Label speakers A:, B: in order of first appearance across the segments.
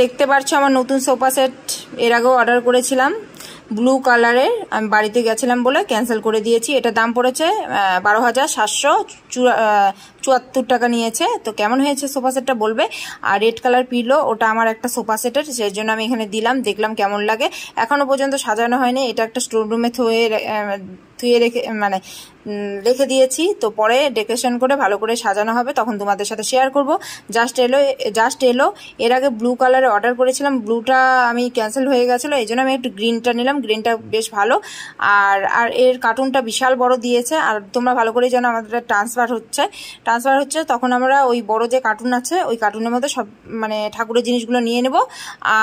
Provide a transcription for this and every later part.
A: দেখতে পাচ্ছ আমার নতুন সোফা সেট এর আগেও অর্ডার করেছিলাম ব্লু কালারের আমি বাড়িতে গেছিলাম বলে ক্যান্সেল করে দিয়েছি এটা দাম পড়েছে বারো হাজার সাতশো চুয়াত্তর টাকা নিয়েছে তো কেমন হয়েছে সোফা সেটটা বলবে আর রেড কালার পিলো ওটা আমার একটা সোফা সেটের সেই জন্য আমি এখানে দিলাম দেখলাম কেমন লাগে এখনও পর্যন্ত সাজানো হয়নি এটা একটা স্টোর রুমে থুয়ে থুয়ে রেখে মানে রেখে দিয়েছি তো পরে ডেকোরেশন করে ভালো করে সাজানো হবে তখন তোমাদের সাথে শেয়ার করব জাস্ট এলো জাস্ট এলো এর আগে ব্লু কালারে অর্ডার করেছিলাম ব্লুটা আমি ক্যান্সেল হয়ে গেছিলো এই জন্য আমি একটু গ্রিনটা নিলাম গ্রিনটা বেশ ভালো আর আর এর কার্টুনটা বিশাল বড় দিয়েছে আর তোমরা ভালো করে যেন আমাদের ট্রান্সফার হচ্ছে ট্রান্সফার হচ্ছে তখন আমরা ওই বড় যে কার্টুন আছে ওই কার্টুনের মধ্যে সব মানে ঠাকুরের জিনিসগুলো নিয়ে নেব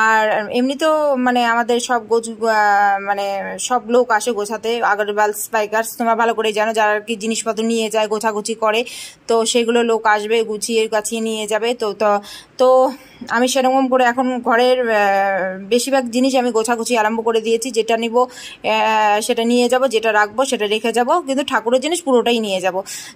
A: আর এমনিতেও মানে আমাদের সব গোছ মানে সব লোক আসে গোছাতে আগরবাল স্পাইকার্স তোমরা ভালো করে জানো যেন যারা আর কি জিনিসপত্র নিয়ে যায় গোছাগুছি করে তো সেগুলো লোক আসবে গুছিয়ে গাছিয়ে নিয়ে যাবে তো তো আমি সেরকম করে এখন ঘরের বেশিরভাগ জিনিস আমি গোছাগুছি আরম্ভ করে দিয়েছি যেটা নিব সেটা নিয়ে যাব যেটা রাখবো সেটা রেখে যাব কিন্তু ঠাকুরের জিনিস পুরোটাই নিয়ে যাব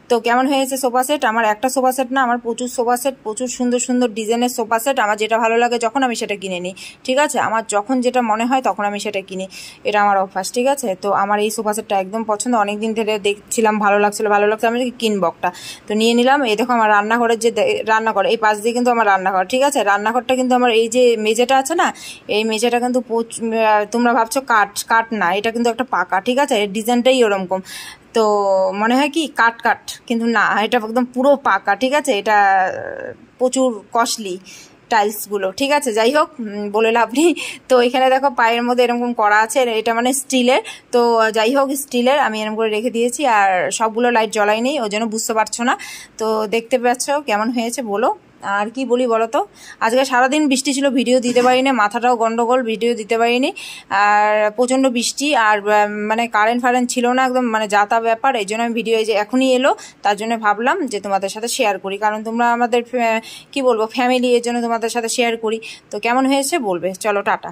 A: তো কেমন হয়েছে সোফা সেট আমার একটা সোফা সেট না আমার প্রচুর সোফা সেট প্রচুর সুন্দর সুন্দর ডিজাইনের সোফা সেট আমার যেটা ভালো লাগে যখন আমি সেটা কিনে নিই ঠিক আছে আমার যখন যেটা মনে হয় তখন আমি সেটা কিনি এটা আমার অভ্যাস ঠিক আছে তো আমার এই সোফা সেটটা একদম পছন্দ অনেক দিন ধরে দেখছিলাম ভালো লাগছিল ভালো লাগছে আমি কিনবকটা তো নিয়ে নিলাম এই দেখো আমার রান্নাঘরের যে রান্নাঘর এই পাশ দিয়ে কিন্তু আমার রান্নাঘর ঠিক আছে রান্নাঘরটা কিন্তু আমার এই যে মেঝেটা আছে না এই মেঝেটা কিন্তু তোমরা ভাবছো কাঠ কাঠ না এটা কিন্তু একটা পাকা ঠিক আছে এর ডিজাইনটাই ওরকম তো মনে হয় কি কাট কাট কিন্তু না এটা একদম পুরো পাকা ঠিক আছে এটা প্রচুর কস্টলি টাইলসগুলো ঠিক আছে যাই হোক বলে লাভ নেই তো এখানে দেখো পায়ের মধ্যে এরকম করা আছে এটা মানে স্টিলের তো যাই হোক স্টিলের আমি এরকম করে রেখে দিয়েছি আর সবগুলো লাইট জ্বলাই নেই ওই জন্য বুঝতে পারছো না তো দেখতে পাচ্ছ কেমন হয়েছে বলো আর কি বলি বলো তো আজকে সারাদিন বৃষ্টি ছিল ভিডিও দিতে পারিনি মাথাটাও গন্ডগোল ভিডিও দিতে পারিনি আর প্রচণ্ড বৃষ্টি আর মানে কারেন্ট ফারেন্ট ছিল না একদম মানে যাতা ব্যাপার এই জন্য আমি ভিডিও যে এখনই এলো তার জন্য ভাবলাম যে তোমাদের সাথে শেয়ার করি কারণ তোমরা আমাদের কি বলবো ফ্যামিলি এর জন্য তোমাদের সাথে শেয়ার করি তো কেমন হয়েছে বলবে চলো টাটা